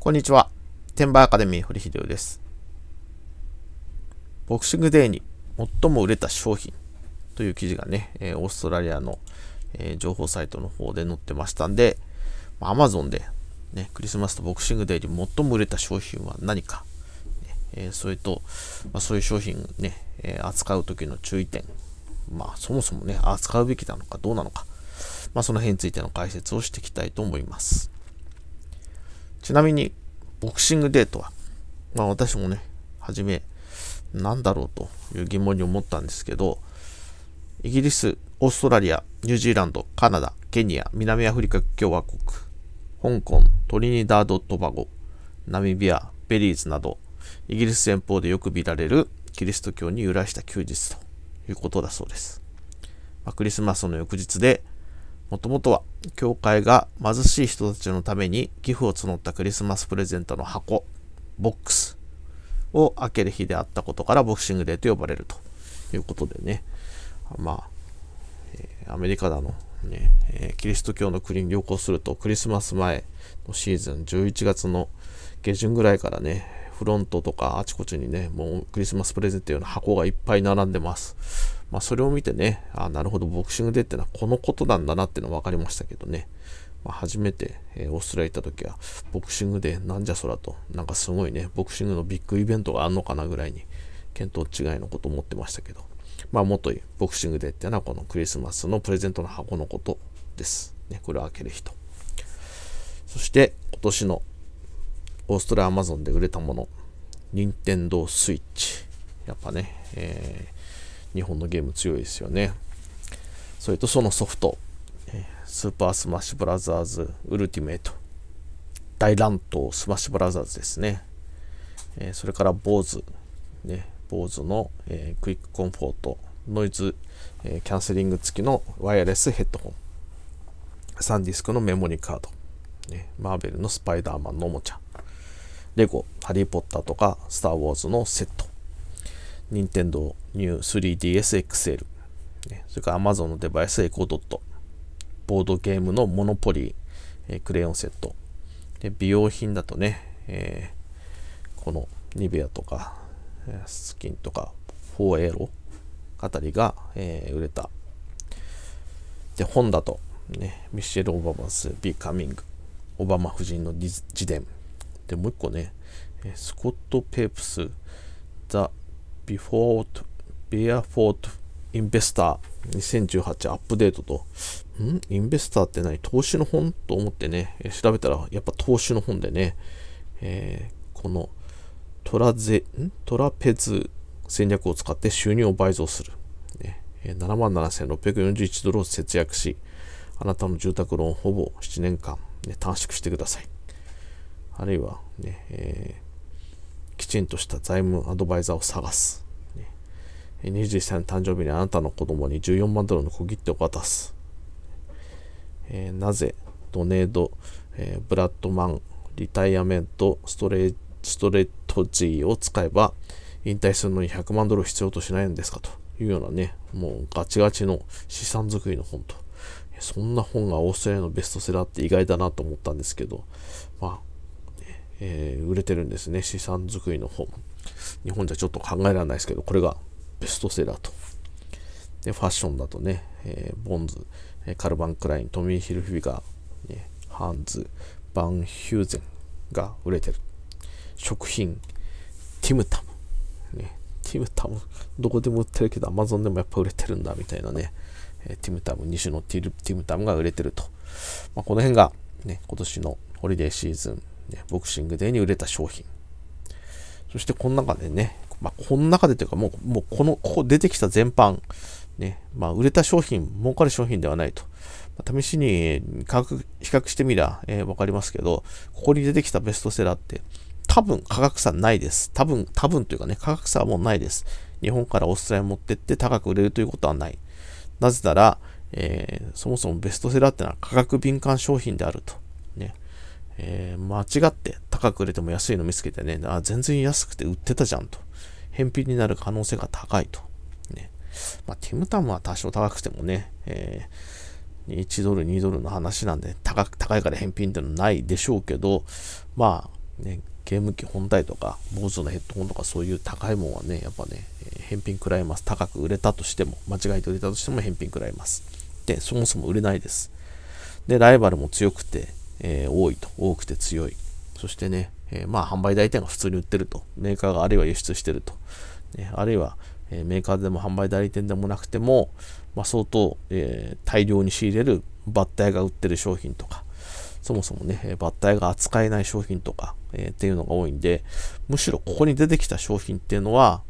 こんにちは。テンバーアカデミー堀秀夫です。ボクシングデーに最も売れた商品という記事がね、えオーストラリアの、え情報サイトの方で載ってましたんで、まマ Amazon で、ね、クリスマスとボクシングデーに最も売れた商品は何か、えそれと、まあ、そういう商品ね、え扱う時の注意点、まあそもそもね、扱うべきなのかどうなのか、まあその辺についての解説をしていきたいと思います。ちなみに、ボクシングデートは、まあ私もね、はじめ、なんだろうという疑問に思ったんですけど、イギリス、オーストラリア、ニュージーランド、カナダ、ケニア、南アフリカ共和国、香港、トリニダード・トバゴ、ナミビア、ベリーズなど、イギリス遠方でよく見られるキリスト教に由来した休日ということだそうです。まあ、クリスマスの翌日で、もともとは、教会が貧しい人たちのために寄付を募ったクリスマスプレゼントの箱、ボックスを開ける日であったことからボクシングデーと呼ばれるということでね、まあ、えー、アメリカだの、ね、えー、キリスト教の国に旅行するとクリスマス前のシーズン11月の下旬ぐらいからね、フロントとかあちこちにね、もうクリスマスプレゼント用の箱がいっぱい並んでます。まあ、それを見てね、あなるほど、ボクシングデーってのはこのことなんだなっての分かりましたけどね。まあ、初めて、えー、オーストラリア行った時は、ボクシングデーなんじゃそらと、なんかすごいね、ボクシングのビッグイベントがあんのかなぐらいに、見当違いのこと思ってましたけど、まあ、もっとボクシングデーってのはこのクリスマスのプレゼントの箱のことです。ね、これを開ける人。そして、今年のオーストラリアアマゾンで売れたもの、任天堂スイッチ。やっぱね、えー、日本のゲーム強いですよね。それとそのソフト、スーパースマッシュブラザーズウルティメイト、大乱闘スマッシュブラザーズですね。えー、それから坊主、ね、坊主の、えー、クイックコンフォート、ノイズ、えー、キャンセリング付きのワイヤレスヘッドホン、サンディスクのメモリーカード、ね、マーベルのスパイダーマンのおもちゃ、レゴ、ハリーポッターとか、スターウォーズのセット。任天堂ニュー 3DSXL。それから Amazon のデバイスエコドット。ボードゲームのモノポリー、クレヨンセット。で美容品だとね、えー、このニベアとか、スキンとか、フォーエロあたりが、えー、売れた。で、本だと、ね、ミシェル・オバマス、ビーカミング、オバマ夫人の自伝。で、もう一個ね、スコット・ペープス、ザ・ビフォート・ベアフォート・インベスター2018アップデートと、んインベスターって何投資の本と思ってね、調べたらやっぱ投資の本でね、えー、このトラゼ、んトラペズ戦略を使って収入を倍増する。ね、77,641ドルを節約し、あなたの住宅ローンほぼ7年間、ね、短縮してください。あるいはね、えー、きちんとした財務アドバイザーを探す。21歳の誕生日にあなたの子供に14万ドルの小切手を渡す。えー、なぜ、ドネード、えー、ブラッドマン、リタイアメント、ストレストレトジーを使えば、引退するのに100万ドル必要としないんですかというようなね、もうガチガチの資産作りの本と。そんな本がオーストラリアのベストセラーって意外だなと思ったんですけど、まあ、えー、売れてるんですね。資産作りの本。日本じゃちょっと考えられないですけど、これがベストセラーと。で、ファッションだとね、えー、ボンズ、カルバン・クライン、トミー・ヒルフィガー、ね、ハンズ、バン・ヒューゼンが売れてる。食品、ティムタム。ね、ティムタム、どこでも売ってるけど、アマゾンでもやっぱ売れてるんだ、みたいなね。えティムタム、2種のティルティムタムが売れてると。まあ、この辺が、ね、今年のホリデーシーズンね、ボクシングデーに売れた商品。そしてこの中でね、まあ、この中でというかもう、もうこの、ここ出てきた全般、ね、まあ、売れた商品、儲かる商品ではないと。まあ、試しに価格、比較してみりゃ、えー、わかりますけど、ここに出てきたベストセラーって、多分価格差ないです。多分、多分というかね、価格差はもうないです。日本からオーストラリアに持ってって高く売れるということはない。なぜなら、えー、そもそもベストセラーってのは価格敏感商品であると。ね。えー、間違って高く売れても安いの見つけてね、あ、全然安くて売ってたじゃんと。返品になる可能性が高いと。ね。まあ、ティムタムは多少高くてもね、えー、1ドル、2ドルの話なんで、高く、高いから返品ってのはないでしょうけど、まあ、ね、ゲーム機本体とか、坊主のヘッドホンとかそういう高いもんはね、やっぱね、返品食らいます。高く売れたとしても、間違えて売れたとしても返品食らいます。で、そもそも売れないです。で、ライバルも強くて、えー、多いと、多くて強い。そしてね、えー、まあ販売代理店が普通に売ってると。メーカーがあるいは輸出してると。ね、あるいは、えー、メーカーでも販売代理店でもなくても、まあ、相当、えー、大量に仕入れるバッタイが売ってる商品とか、そもそもね、バッタイが扱えない商品とか、えー、っていうのが多いんで、むしろここに出てきた商品っていうのは、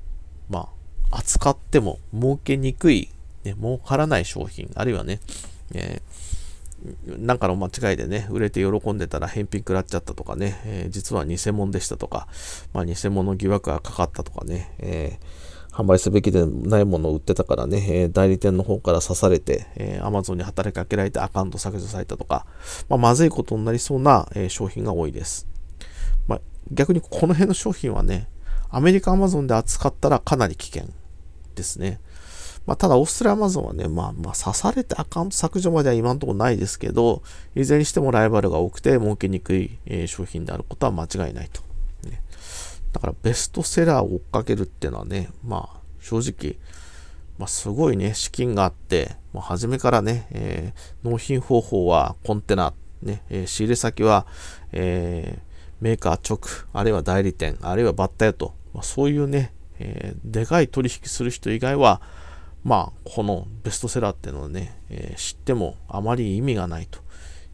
まあ、扱っても儲けにくい、ね、儲からない商品、あるいはね、えーなんかの間違いでね、売れて喜んでたら返品食らっちゃったとかね、えー、実は偽物でしたとか、まあ、偽物疑惑がかかったとかね、えー、販売すべきでないものを売ってたからね、えー、代理店の方から刺されて、えー、Amazon に働きかけられてアカウント削除されたとか、まあ、まずいことになりそうな、え商品が多いです。まあ、逆にこの辺の商品はね、アメリカ Amazon で扱ったらかなり危険ですね。まあ、ただ、オーストラリアマゾンはね、まあ、まあ、刺されてアカウント削除までは今のところないですけど、いずれにしてもライバルが多くて儲けにくい、えー、商品であることは間違いないと、ね。だからベストセラーを追っかけるっていうのはね、まあ、正直、まあ、すごいね、資金があって、もう初めからね、えー、納品方法はコンテナ、ね、えー、仕入れ先は、えー、メーカー直、あるいは代理店、あるいはバッタ屋と、まあ、そういうね、えでかい取引する人以外は、まあ、このベストセラーっていうのをね、えー、知ってもあまり意味がないと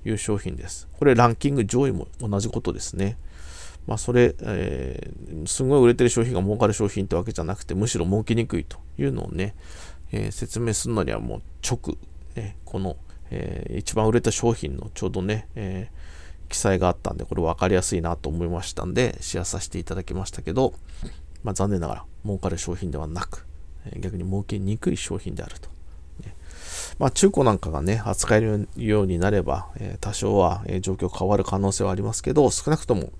いう商品です。これランキング上位も同じことですね。まあ、それ、えー、すごい売れてる商品が儲かる商品ってわけじゃなくて、むしろ儲けにくいというのをね、えー、説明するのにはもう直、ね、この、えー、一番売れた商品のちょうどね、え記載があったんで、これ分かりやすいなと思いましたんで、シェアさせていただきましたけど、まあ、残念ながら儲かる商品ではなく、逆に儲けにくい商品であると。まあ、中古なんかがね、扱えるようになれば、え多少は、え状況変わる可能性はありますけど、少なくとも、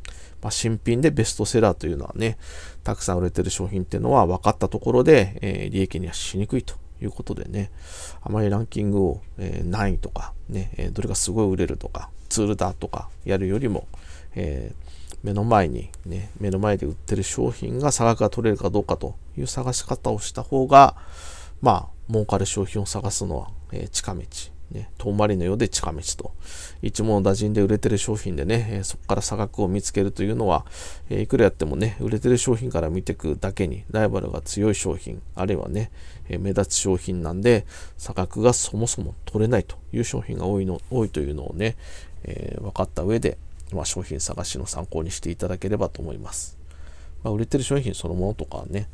ま新品でベストセラーというのはね、たくさん売れてる商品っていうのは分かったところで、え利益にはしにくいということでね、あまりランキングを、え何位とか、ね、えどれがすごい売れるとか、ツールだとかやるよりも、え目の前にね、目の前で売ってる商品が差額が取れるかどうかという探し方をした方が、まあ、儲かる商品を探すのは、えー、近道。ね、遠回りのようで近道と。一問打尽で売れてる商品でね、えー、そこから差額を見つけるというのは、えー、いくらやってもね、売れてる商品から見ていくだけに、ライバルが強い商品、あるいはね、え目立つ商品なんで、差額がそもそも取れないという商品が多いの多いというのをね、え分かった上で、まあ、商品探しの参考にしていただければと思います。まあ、売れてる商品そのものとかね、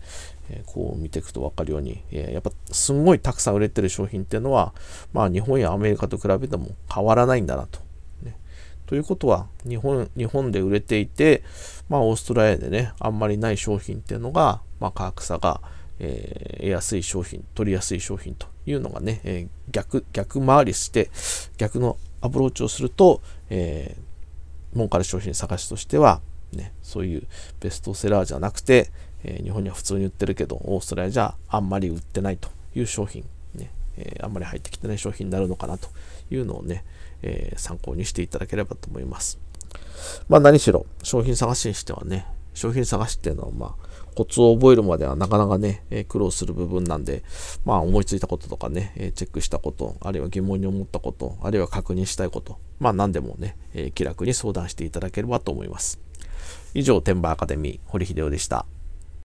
えー、こう見ていくと分かるように、えー、やっぱすごいたくさん売れてる商品っていうのは、まあ、日本やアメリカと比べても変わらないんだなと。ね、ということは日本、日本で売れていて、まあ、オーストラリアでね、あんまりない商品っていうのが、まあ、価格差が、えー、得やすい商品、取りやすい商品というのがね、えー、逆、逆回りして、逆のアプローチをすると、えー、儲かる商品探しとしては、ね、そういうベストセラーじゃなくて、えー、日本には普通に売ってるけど、オーストラリアじゃあんまり売ってないという商品、ね、えー、あんまり入ってきてない商品になるのかなというのをね、えー、参考にしていただければと思います。まあ何しろ、商品探しにしてはね、商品探しっていうのは、まあ、コツを覚えるまではなかなかね、えー、苦労する部分なんで、まあ思いついたこととかね、えー、チェックしたこと、あるいは疑問に思ったこと、あるいは確認したいこと、まあ何でもね、えー、気楽に相談していただければと思います。以上、天馬アカデミー、堀秀夫でした。